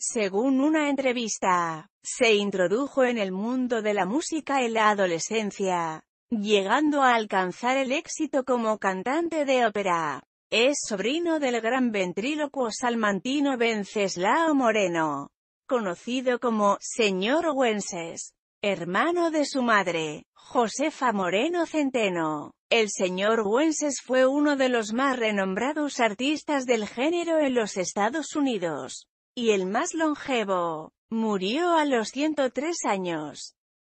Según una entrevista, se introdujo en el mundo de la música en la adolescencia, llegando a alcanzar el éxito como cantante de ópera. Es sobrino del gran ventrílocuo salmantino Venceslao Moreno, conocido como Señor Wences, hermano de su madre, Josefa Moreno Centeno. El señor Wences fue uno de los más renombrados artistas del género en los Estados Unidos y el más longevo, murió a los 103 años.